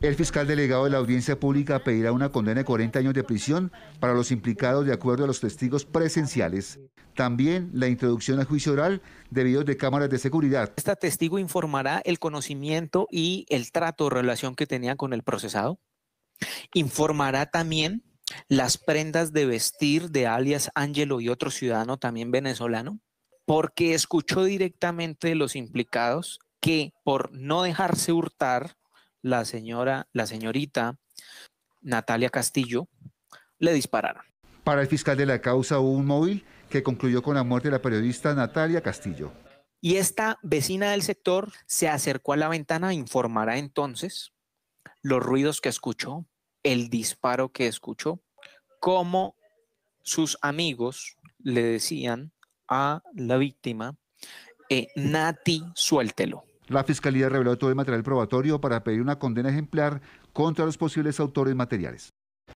El fiscal delegado de la audiencia pública pedirá una condena de 40 años de prisión para los implicados de acuerdo a los testigos presenciales. También la introducción a juicio oral de videos de cámaras de seguridad. ¿Este testigo informará el conocimiento y el trato o relación que tenía con el procesado? Informará también las prendas de vestir de alias Ángelo y otro ciudadano también venezolano, porque escuchó directamente de los implicados que por no dejarse hurtar la señora, la señorita Natalia Castillo, le dispararon. Para el fiscal de la causa hubo un móvil que concluyó con la muerte de la periodista Natalia Castillo. Y esta vecina del sector se acercó a la ventana e informará entonces los ruidos que escuchó, el disparo que escuchó, cómo sus amigos le decían a la víctima, eh, Nati, suéltelo. La Fiscalía reveló todo el material probatorio para pedir una condena ejemplar contra los posibles autores materiales.